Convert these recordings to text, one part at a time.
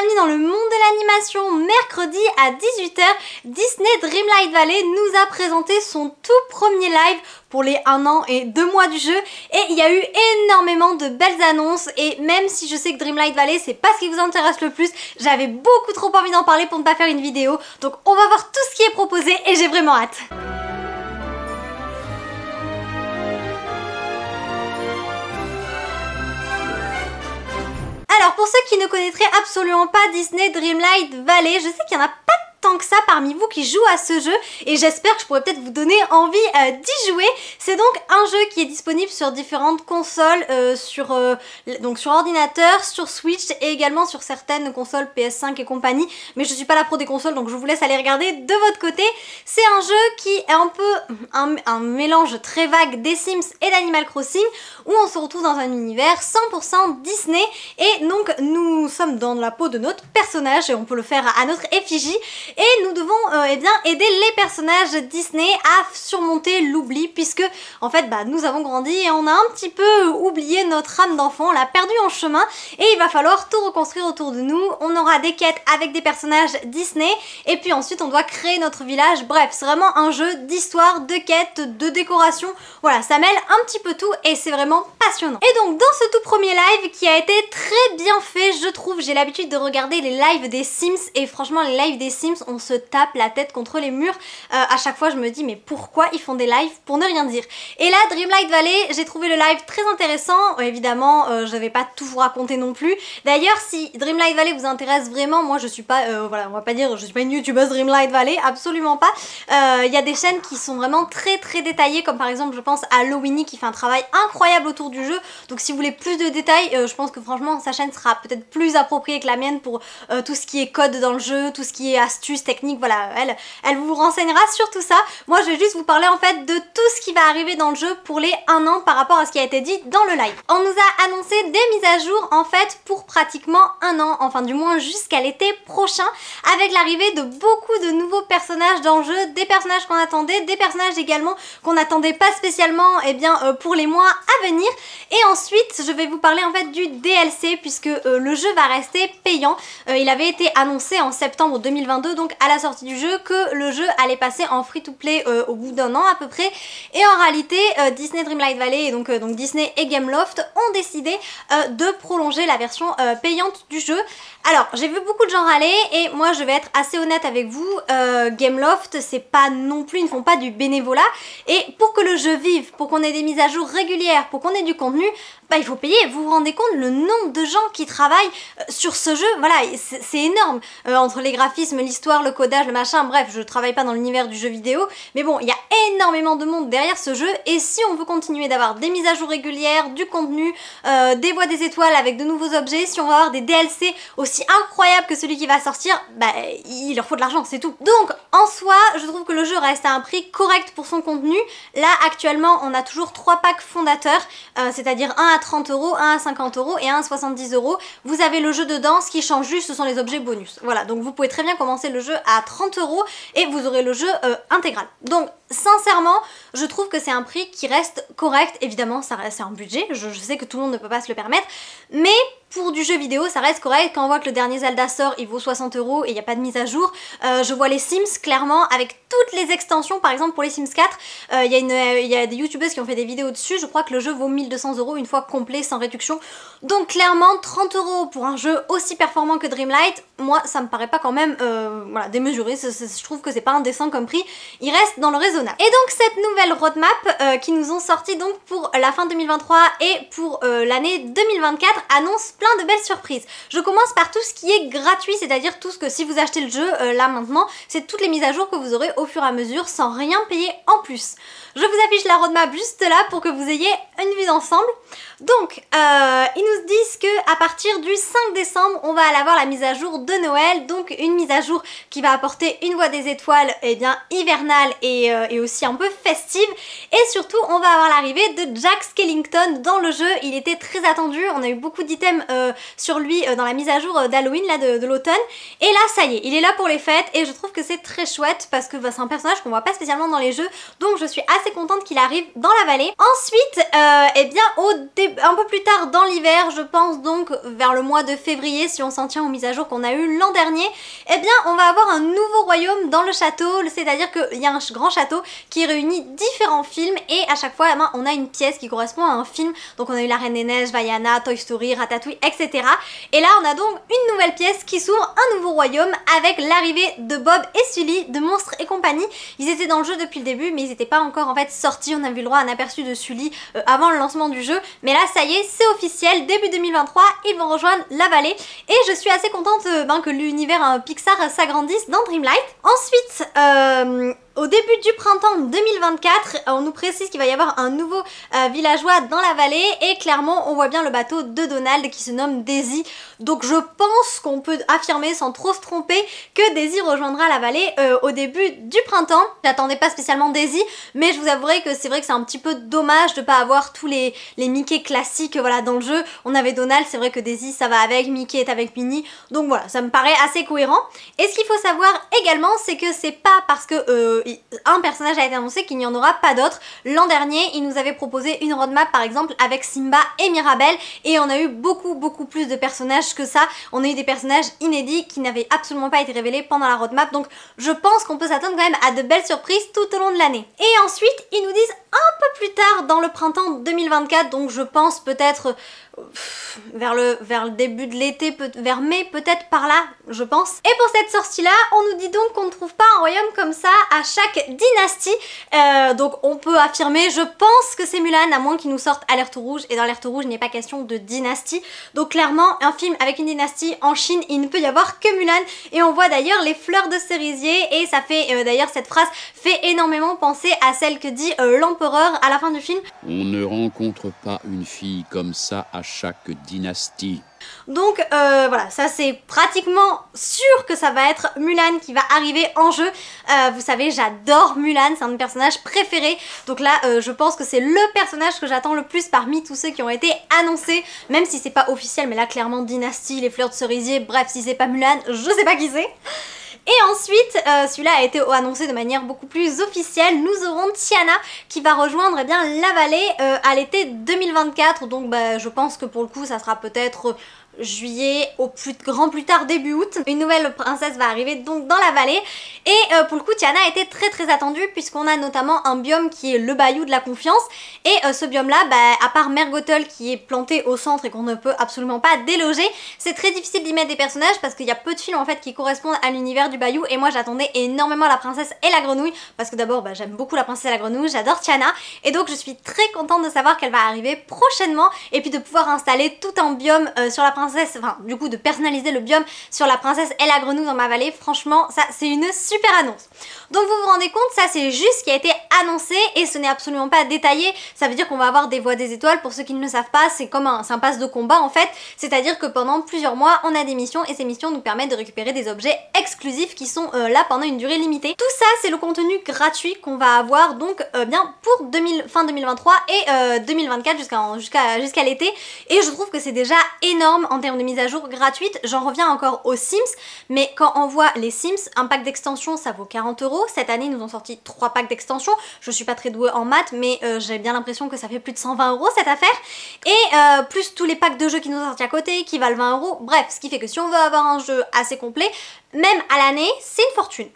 bienvenue dans le monde de l'animation. Mercredi à 18h, Disney Dreamlight Valley nous a présenté son tout premier live pour les 1 an et 2 mois du jeu et il y a eu énormément de belles annonces et même si je sais que Dreamlight Valley c'est pas ce qui vous intéresse le plus, j'avais beaucoup trop envie d'en parler pour ne pas faire une vidéo. Donc on va voir tout ce qui est proposé et j'ai vraiment hâte. Alors pour ceux qui ne connaîtraient absolument pas Disney Dreamlight Valley, je sais qu'il y en a tant que ça parmi vous qui jouent à ce jeu et j'espère que je pourrais peut-être vous donner envie euh, d'y jouer. C'est donc un jeu qui est disponible sur différentes consoles, euh, sur, euh, donc sur ordinateur, sur Switch et également sur certaines consoles PS5 et compagnie. Mais je suis pas la pro des consoles donc je vous laisse aller regarder de votre côté. C'est un jeu qui est un peu un mélange très vague des Sims et d'Animal Crossing où on se retrouve dans un univers 100% Disney et donc nous sommes dans la peau de notre personnage et on peut le faire à notre effigie et nous devons euh, eh bien, aider les personnages Disney à surmonter l'oubli puisque en fait bah, nous avons grandi et on a un petit peu oublié notre âme d'enfant, on l'a perdu en chemin et il va falloir tout reconstruire autour de nous, on aura des quêtes avec des personnages Disney et puis ensuite on doit créer notre village, bref c'est vraiment un jeu d'histoire, de quêtes, de décoration, voilà ça mêle un petit peu tout et c'est vraiment passionnant. Et donc dans ce tout premier live qui a été très bien fait je trouve, j'ai l'habitude de regarder les lives des Sims et franchement les lives des Sims on se tape la tête contre les murs. Euh, à chaque fois, je me dis, mais pourquoi ils font des lives pour ne rien dire Et là, Dreamlight Valley, j'ai trouvé le live très intéressant. Euh, évidemment, euh, je vais pas tout vous raconter non plus. D'ailleurs, si Dreamlight Valley vous intéresse vraiment, moi je suis pas, voilà, on va pas dire, je suis pas une youtubeuse Dreamlight Valley, absolument pas. Il y a des chaînes qui sont vraiment très très détaillées, comme par exemple, je pense à Lowini qui fait un travail incroyable autour du jeu. Donc si vous voulez plus de détails, je pense que franchement, sa chaîne sera peut-être plus appropriée que la mienne pour tout ce qui est code dans le jeu, tout ce qui est astuce technique, voilà, elle, elle vous renseignera sur tout ça. Moi, je vais juste vous parler en fait de tout ce qui va arriver dans le jeu pour les 1 an par rapport à ce qui a été dit dans le live. On nous a annoncé des mises à jour en fait pour pratiquement un an, enfin du moins jusqu'à l'été prochain, avec l'arrivée de beaucoup de nouveaux personnages dans le jeu, des personnages qu'on attendait, des personnages également qu'on n'attendait pas spécialement et eh bien, euh, pour les mois à venir. Et ensuite, je vais vous parler en fait du DLC puisque euh, le jeu va rester payant. Euh, il avait été annoncé en septembre 2022 donc à la sortie du jeu que le jeu allait passer en free to play euh, au bout d'un an à peu près et en réalité euh, Disney Dreamlight Valley et donc, euh, donc Disney et Gameloft ont décidé de prolonger la version payante du jeu. Alors j'ai vu beaucoup de gens râler et moi je vais être assez honnête avec vous, Gameloft c'est pas non plus, ils ne font pas du bénévolat et pour que le jeu vive, pour qu'on ait des mises à jour régulières, pour qu'on ait du contenu, bah, il faut payer. Vous vous rendez compte le nombre de gens qui travaillent euh, sur ce jeu Voilà, c'est énorme. Euh, entre les graphismes, l'histoire, le codage, le machin, bref, je travaille pas dans l'univers du jeu vidéo, mais bon, il y a énormément de monde derrière ce jeu, et si on veut continuer d'avoir des mises à jour régulières, du contenu, euh, des voix des étoiles avec de nouveaux objets, si on veut avoir des DLC aussi incroyables que celui qui va sortir, bah, il leur faut de l'argent, c'est tout. Donc, en soi, je trouve que le jeu reste à un prix correct pour son contenu. Là, actuellement, on a toujours trois packs fondateurs, c'est-à-dire un à 30 euros, à 50 euros et 1 à 70 euros. Vous avez le jeu dedans, ce qui change juste, ce sont les objets bonus. Voilà, donc vous pouvez très bien commencer le jeu à 30 euros et vous aurez le jeu euh, intégral. Donc sincèrement, je trouve que c'est un prix qui reste correct. Évidemment, c'est un budget, je, sais que tout le monde ne peut pas se le permettre, mais pour du jeu vidéo, ça reste correct. Quand on voit que le dernier Zelda sort, il vaut 60 euros et il n'y a pas de mise à jour. Euh, je vois les Sims, clairement, avec toutes les extensions, par exemple pour les Sims 4, euh, euh, il y, a des Youtubers qui ont fait des vidéos dessus, je crois que le jeu vaut 1200 euros une fois complet, sans réduction. Donc clairement, 30 euros pour un jeu aussi performant que Dreamlight, moi, ça me paraît pas quand même démesuré, je trouve que c'est pas indécent comme prix. Il reste dans le réseau et donc cette nouvelle roadmap euh, qui nous ont sorti donc pour la fin 2023 et pour euh, l'année 2024 annonce plein de belles surprises. Je commence par tout ce qui est gratuit, c'est-à-dire tout ce que si vous achetez le jeu euh, là maintenant, c'est toutes les mises à jour que vous aurez au fur et à mesure sans rien payer en plus. Je vous affiche la roadmap juste là pour que vous ayez une vue ensemble. Donc, ils nous disent que à partir du 5 décembre, on va aller avoir la mise à jour de Noël, donc une mise à jour qui va apporter une voie des étoiles, et eh bien hivernale et, et euh, aussi un peu festive. Et surtout, on va avoir l'arrivée de Jack Skellington dans le jeu. Il était très attendu, on a eu beaucoup d'items euh, sur lui euh, dans la mise à jour d'Halloween là de, l'automne. Et là, ça y est, il est là pour les fêtes et je trouve que c'est très chouette parce que bah, c'est un personnage qu'on voit pas spécialement dans les jeux. Donc je suis assez contente qu'il arrive dans la vallée. Ensuite, eh bien, au un peu plus tard dans l'hiver, je pense donc vers le mois de février, si on s'en tient aux mises à jour qu'on a eues l'an dernier, eh bien, on va avoir un nouveau royaume dans le château, c'est-à-dire qu'il y a un grand château qui réunit différents films et à chaque fois eh ben, on a une pièce qui correspond à un film. Donc on a eu La Reine des Neiges, Vaiana, Toy Story, Ratatouille, etc. Et là on a donc une nouvelle pièce qui s'ouvre, un nouveau royaume avec l'arrivée de Bob et Sully, de Monstres et compagnie. Ils étaient dans le jeu depuis le début mais ils n'étaient pas encore en fait sortis, on a vu le droit à un aperçu de Sully euh, avant le lancement du jeu. Mais là ça y est, c'est officiel, début 2023, ils vont rejoindre la vallée et je suis assez contente euh, ben, que l'univers euh, Pixar s'agrandisse dans Dreamlight. Ensuite, euh, au début du printemps 2024, euh, on nous précise qu'il va y avoir un nouveau euh, villageois dans la vallée et clairement on voit bien le bateau de Donald qui se nomme Daisy. Donc je pense qu'on peut affirmer sans trop se tromper que Daisy rejoindra la vallée euh, au début du printemps. J'attendais pas spécialement Daisy, mais je vous avouerai que c'est vrai que c'est un petit peu dommage de pas avoir tous les, Mickey classiques voilà, dans le jeu. On avait Donald, c'est vrai que Daisy ça va avec, Mickey est avec Minnie, donc voilà, ça me paraît assez cohérent. Et ce qu'il faut savoir également, c'est que c'est pas parce que... Euh, un personnage a été annoncé qu'il n'y en aura pas d'autres. L'an dernier, ils nous avaient proposé une roadmap par exemple avec Simba et Mirabelle et on a eu beaucoup beaucoup plus de personnages que ça. On a eu des personnages inédits qui n'avaient absolument pas été révélés pendant la roadmap donc je pense qu'on peut s'attendre quand même à de belles surprises tout au long de l'année. Et ensuite, ils nous disent un peu plus tard dans le printemps 2024 donc je pense peut-être vers le, vers le début de l'été, vers mai, peut-être par là, je pense. Et pour cette sortie-là, on nous dit donc qu'on ne trouve pas un royaume comme ça à chaque dynastie. Euh, donc on peut affirmer, je pense que c'est Mulan, à moins qu'il nous sorte à tout Rouge. Et dans l'Alerte Rouge, il n'est pas question de dynastie. Donc clairement, un film avec une dynastie en Chine, il ne peut y avoir que Mulan. Et on voit d'ailleurs les fleurs de cerisier. Et ça fait, euh, d'ailleurs, cette phrase fait énormément penser à celle que dit euh, l'empereur à la fin du film. On ne rencontre pas une fille comme ça à chaque dynastie. Donc euh, voilà, ça c'est pratiquement sûr que ça va être Mulan qui va arriver en jeu. Euh, vous savez, j'adore Mulan, c'est un de mes personnages préférés. Donc là, euh, je pense que c'est le personnage que j'attends le plus parmi tous ceux qui ont été annoncés. Même si c'est pas officiel, mais là clairement Dynastie, les fleurs de cerisier, bref, si c'est pas Mulan, je sais pas qui c'est ensuite, euh, celui-là a été annoncé de manière beaucoup plus officielle, nous aurons Tiana qui va rejoindre eh bien, la vallée euh, à l'été 2024. Donc bah, je pense que pour le coup ça sera peut-être juillet au plus grand plus tard début août une nouvelle princesse va arriver donc dans la vallée et euh, pour le coup Tiana a été très très attendue puisqu'on a notamment un biome qui est le bayou de la confiance et euh, ce biome là bah, à part Mergotel qui est planté au centre et qu'on ne peut absolument pas déloger c'est très difficile d'y mettre des personnages parce qu'il y a peu de films en fait qui correspondent à l'univers du bayou et moi j'attendais énormément la princesse et la grenouille parce que d'abord bah, j'aime beaucoup la princesse et la grenouille j'adore Tiana et donc je suis très contente de savoir qu'elle va arriver prochainement et puis de pouvoir installer tout un biome euh, sur la princesse enfin du coup de personnaliser le biome sur la princesse et la grenouille dans ma vallée, franchement ça c'est une super annonce. Donc vous vous rendez compte, ça c'est juste ce qui a été annoncé et ce n'est absolument pas détaillé, ça veut dire qu'on va avoir des voix des étoiles, pour ceux qui ne le savent pas c'est comme un, un de combat en fait, c'est-à-dire que pendant plusieurs mois on a des missions et ces missions nous permettent de récupérer des objets exclusifs qui sont euh, là pendant une durée limitée. Tout ça c'est le contenu gratuit qu'on va avoir donc euh, bien pour fin 2023 et 2024 euh, jusqu'à jusqu'à l'été et je trouve que c'est déjà énorme en en termes de mise à jour gratuite. J'en reviens encore aux Sims, mais quand on voit les Sims, un pack d'extension ça vaut 40 euros. Cette année, nous ont sorti 3 packs d'extension. Je suis pas très douée en maths, mais euh, j'ai bien l'impression que ça fait plus de 120 euros cette affaire. Et euh, plus tous les packs de jeux qui nous ont sortis à côté, qui valent 20 euros. Bref, ce qui fait que si on veut avoir un jeu assez complet, même à l'année, c'est une fortune.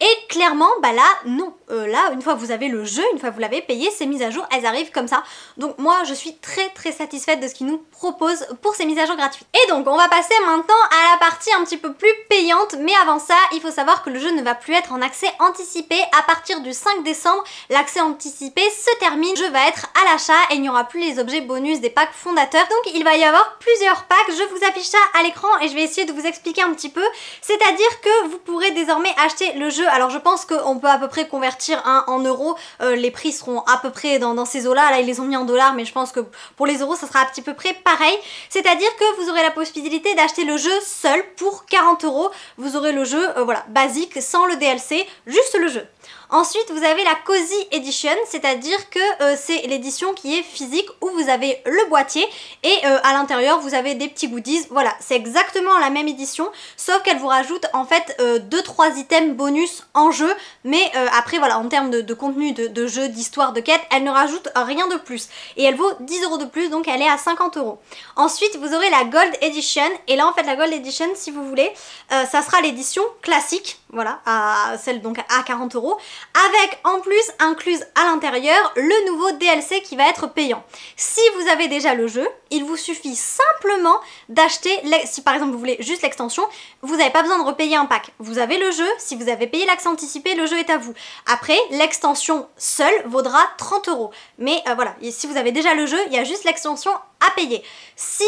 Et clairement, bah là, non. Euh, là, une fois que vous avez le jeu, une fois que vous l'avez payé, ces mises à jour, elles arrivent comme ça. Donc moi, je suis très très satisfaite de ce qu'ils nous proposent pour ces mises à jour gratuites. Et donc, on va passer maintenant à la partie un petit peu plus payante. Mais avant ça, il faut savoir que le jeu ne va plus être en accès anticipé. À partir du 5 décembre, l'accès anticipé se termine. le jeu va être à l'achat et il n'y aura plus les objets bonus des packs fondateurs. Donc il va y avoir plusieurs packs. Je vous affiche ça à l'écran et je vais essayer de vous expliquer un petit peu. C'est-à-dire que vous pourrez désormais acheter le jeu alors je pense qu'on peut à peu près convertir un en euros. Euh, les prix seront à peu près dans, ces eaux-là. Là, ils les ont mis en dollars, mais je pense que pour les euros, ça sera à petit peu près pareil. C'est-à-dire que vous aurez la possibilité d'acheter le jeu seul pour 40 euros. Vous aurez le jeu, euh, voilà, basique, sans le DLC, juste le jeu. Ensuite, vous avez la Cozy Edition, c'est-à-dire que euh, c'est l'édition qui est physique où vous avez le boîtier et euh, à l'intérieur vous avez des petits goodies. Voilà, c'est exactement la même édition, sauf qu'elle vous rajoute en fait 2-3 euh, items bonus en jeu, mais après voilà, en termes de, contenu, de, jeu, d'histoire, de quête, elle ne rajoute rien de plus. Et elle vaut 10 euros de plus, donc elle est à 50 euros. Ensuite, vous aurez la Gold Edition, et là en fait la Gold Edition, si vous voulez, ça sera l'édition classique, voilà, à celle donc à 40 euros avec en plus incluse à l'intérieur le nouveau DLC qui va être payant. Si vous avez déjà le jeu, il vous suffit simplement d'acheter, si par exemple vous voulez juste l'extension, vous n'avez pas besoin de repayer un pack. Vous avez le jeu, si vous avez payé l'accès anticipé, le jeu est à vous. Après, l'extension seule vaudra 30 euros. Mais euh, voilà, si vous avez déjà le jeu, il y a juste l'extension à payer. Si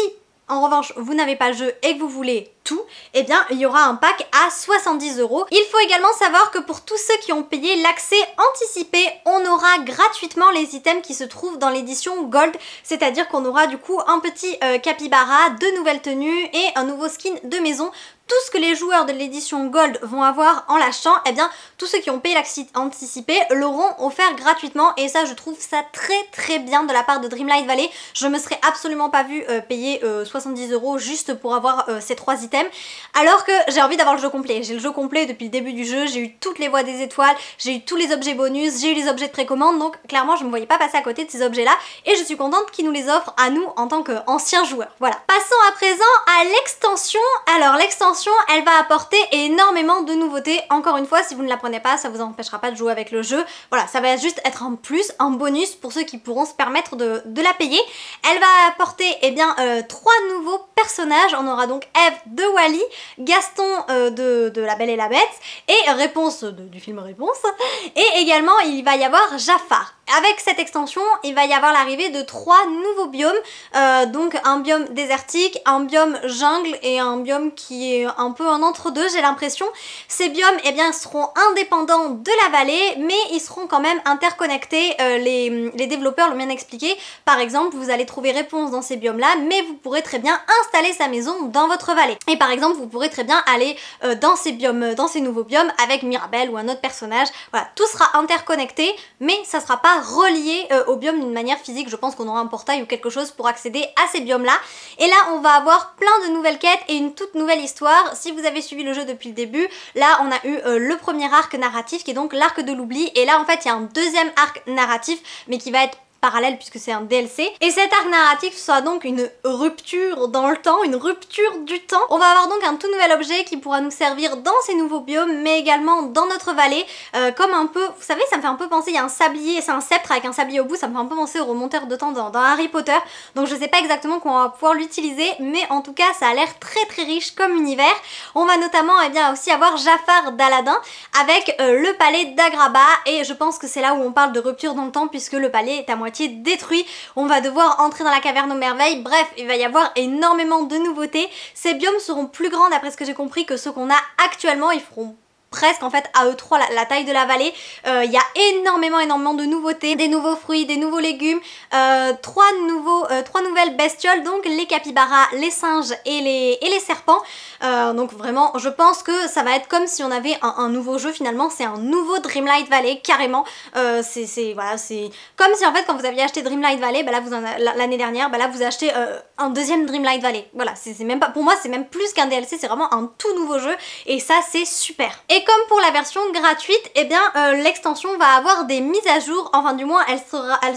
en revanche vous n'avez pas le jeu et que vous voulez tout, eh bien il y aura un pack à 70 euros. Il faut également savoir que pour tous ceux qui ont payé l'accès anticipé, on aura gratuitement les items qui se trouvent dans l'édition Gold, c'est-à-dire qu'on aura du coup un petit euh, capybara, deux nouvelles tenues et un nouveau skin de maison tout ce que les joueurs de l'édition Gold vont avoir en lâchant, eh bien tous ceux qui ont payé l'accès anticipé l'auront offert gratuitement et ça je trouve ça très très bien de la part de Dreamlight Valley. Je me serais absolument pas vu euh, payer 70 euh, euros juste pour avoir euh, ces trois items alors que j'ai envie d'avoir le jeu complet. J'ai le jeu complet depuis le début du jeu, j'ai eu toutes les voies des étoiles, j'ai eu tous les objets bonus, j'ai eu les objets de précommande donc clairement je me voyais pas passer à côté de ces objets là et je suis contente qu'ils nous les offrent à nous en tant qu'anciens joueurs. Voilà. Passons à présent à l'extension. Alors l'extension elle va apporter énormément de nouveautés. Encore une fois, si vous ne la prenez pas, ça vous empêchera pas de jouer avec le jeu. Voilà, ça va juste être en plus, un bonus pour ceux qui pourront se permettre de, la payer. Elle va apporter eh bien, euh, trois nouveaux personnages. On aura donc Eve de Wally, Gaston euh, de, La Belle et la Bête et euh, réponse du film Réponse. Et également, il va y avoir Jafar. Avec cette extension, il va y avoir l'arrivée de trois nouveaux biomes, euh, donc un biome désertique, un biome jungle et un biome qui est un peu en entre-deux, j'ai l'impression. Ces biomes, eh bien, seront indépendants de la vallée, mais ils seront quand même interconnectés, euh, les, développeurs l'ont bien expliqué. Par exemple, vous allez trouver réponse dans ces biomes-là, mais vous pourrez très bien installer sa maison dans votre vallée. Et par exemple, vous pourrez très bien aller euh, dans ces biomes, dans ces nouveaux biomes avec Mirabelle ou un autre personnage. Voilà, tout sera interconnecté, mais ça sera pas relié euh, au biome d'une manière physique. Je pense qu'on aura un portail ou quelque chose pour accéder à ces biomes-là. Et là, on va avoir plein de nouvelles quêtes et une toute nouvelle histoire. Si vous avez suivi le jeu depuis le début, là, on a eu euh, le premier arc narratif qui est donc l'arc de l'oubli. Et là, en fait, il y a un deuxième arc narratif, mais qui va être parallèle puisque c'est un DLC. Et cet arc narratif sera donc une rupture dans le temps, une rupture du temps. On va avoir donc un tout nouvel objet qui pourra nous servir dans ces nouveaux biomes mais également dans notre vallée euh, comme un peu, vous savez ça me fait un peu penser, il y a un sablier, c'est un sceptre avec un sablier au bout, ça me fait un peu penser au remonteur de temps dans, Harry Potter donc je sais pas exactement on va pouvoir l'utiliser mais en tout cas ça a l'air très très riche comme univers. On va notamment et eh bien aussi avoir Jafar d'Aladin avec euh, le palais d'Agraba et je pense que c'est là où on parle de rupture dans le temps puisque le palais est à moitié détruit. On va devoir entrer dans la caverne aux merveilles. Bref, il va y avoir énormément de nouveautés. Ces biomes seront plus grands après ce que j'ai compris que ceux qu'on a actuellement. Ils feront presque en fait à eux 3 la, taille de la vallée. Euh, il y a énormément énormément de nouveautés, des nouveaux fruits, des nouveaux légumes, euh, trois, nouveaux, euh, trois nouvelles bestioles, donc les capybaras, les singes et les, et les serpents. donc vraiment je pense que ça va être comme si on avait un, nouveau jeu finalement, c'est un nouveau Dreamlight Valley carrément. c'est voilà, c'est comme si en fait quand vous aviez acheté Dreamlight Valley, bah l'année dernière, bah là vous achetez un deuxième Dreamlight Valley. Voilà, c'est même pas, pour moi c'est même plus qu'un DLC, c'est vraiment un tout nouveau jeu et ça c'est super. Et comme pour la version gratuite, eh bien euh, l'extension va avoir des mises à jour, enfin du moins elle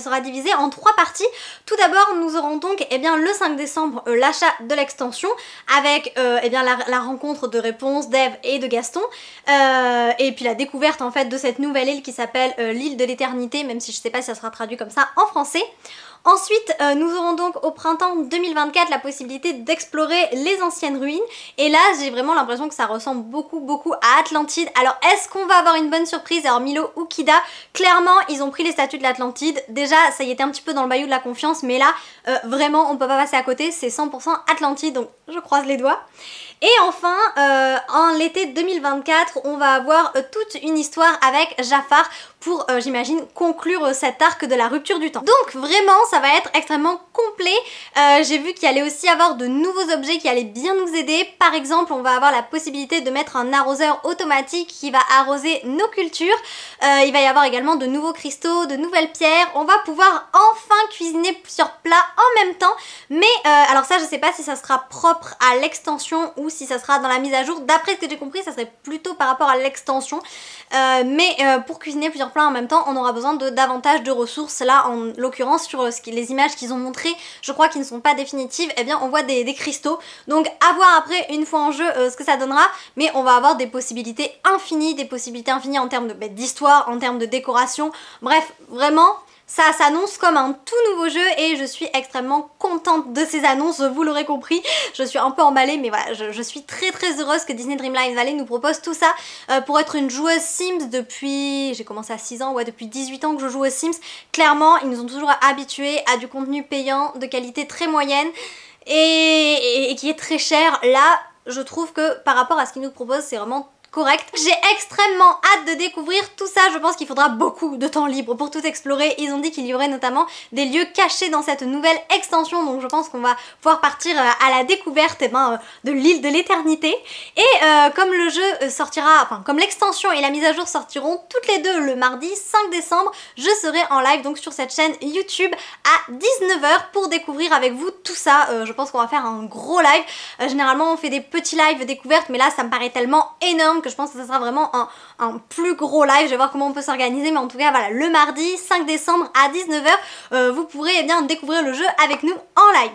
sera, divisée en trois parties. Tout d'abord nous aurons donc eh bien, le 5 décembre euh, l'achat de l'extension avec euh, eh bien, la, rencontre de réponse d'Eve et de Gaston et puis la découverte en fait de cette nouvelle île qui s'appelle l'île de l'éternité même si je sais pas si ça sera traduit comme ça en français. Ensuite, euh, nous aurons donc au printemps 2024 la possibilité d'explorer les anciennes ruines. Et là, j'ai vraiment l'impression que ça ressemble beaucoup, beaucoup à Atlantide. Alors, est-ce qu'on va avoir une bonne surprise Alors, Milo ou Kida, clairement, ils ont pris les statues de l'Atlantide. Déjà, ça y était un petit peu dans le maillot de la confiance, mais là, euh, vraiment, on peut pas passer à côté. C'est 100% Atlantide, donc je croise les doigts. Et enfin, euh, en l'été 2024, on va avoir euh, toute une histoire avec Jafar pour, euh, j'imagine, conclure cet arc de la rupture du temps. Donc vraiment, ça va être extrêmement complet. J'ai vu qu'il allait aussi avoir de nouveaux objets qui allaient bien nous aider. Par exemple, on va avoir la possibilité de mettre un arroseur automatique qui va arroser nos cultures. il va y avoir également de nouveaux cristaux, de nouvelles pierres. On va pouvoir enfin cuisiner sur plats en même temps. Mais alors ça, je sais pas si ça sera propre à l'extension ou si ça sera dans la mise à jour. D'après ce que j'ai compris, ça serait plutôt par rapport à l'extension. Euh, mais euh, pour cuisiner plusieurs plats en même temps, on aura besoin de davantage de ressources. Là, en l'occurrence, sur euh, ce les images qu'ils ont montrées, je crois qu'ils ne sont pas définitives, eh bien on voit des, cristaux. Donc à voir après, une fois en jeu, ce que ça donnera. Mais on va avoir des possibilités infinies, des possibilités infinies en termes bah, d'histoire, en termes de décoration. Bref, vraiment... Ça s'annonce comme un tout nouveau jeu et je suis extrêmement contente de ces annonces, vous l'aurez compris. Je suis un peu emballée mais voilà, je, suis très très heureuse que Disney Dreamline Valley nous propose tout ça. Euh, pour être une joueuse Sims depuis... j'ai commencé à 6 ans, ouais depuis 18 ans que je joue aux Sims, clairement ils nous ont toujours habitués à du contenu payant de qualité très moyenne et, et qui est très cher. Là, je trouve que par rapport à ce qu'ils nous proposent, c'est vraiment correct. J'ai extrêmement hâte de découvrir tout ça, je pense qu'il faudra beaucoup de temps libre pour tout explorer. Ils ont dit qu'il y aurait notamment des lieux cachés dans cette nouvelle extension, donc je pense qu'on va pouvoir partir euh, à la découverte eh ben, euh, de l'île de l'éternité. Et euh, comme le jeu sortira, enfin comme l'extension et la mise à jour sortiront toutes les deux le mardi 5 décembre, je serai en live donc sur cette chaîne YouTube à 19h pour découvrir avec vous tout ça. je pense qu'on va faire un gros live. généralement on fait des petits lives découvertes mais là ça me paraît tellement énorme que je pense que ce sera vraiment un, plus gros live. Je vais voir comment on peut s'organiser, mais en tout cas, voilà, le mardi 5 décembre à 19h, euh, vous pourrez eh bien découvrir le jeu avec nous en live.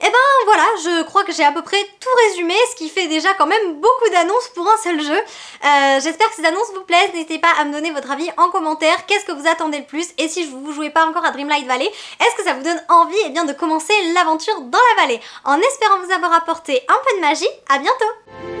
Et eh ben voilà, je crois que j'ai à peu près tout résumé, ce qui fait déjà quand même beaucoup d'annonces pour un seul jeu. Euh, j'espère que ces annonces vous plaisent, n'hésitez pas à me donner votre avis en commentaire, qu'est-ce que vous attendez le plus, et si vous jouez pas encore à Dreamlight Valley, est-ce que ça vous donne envie eh bien, de commencer l'aventure dans la vallée En espérant vous avoir apporté un peu de magie, à bientôt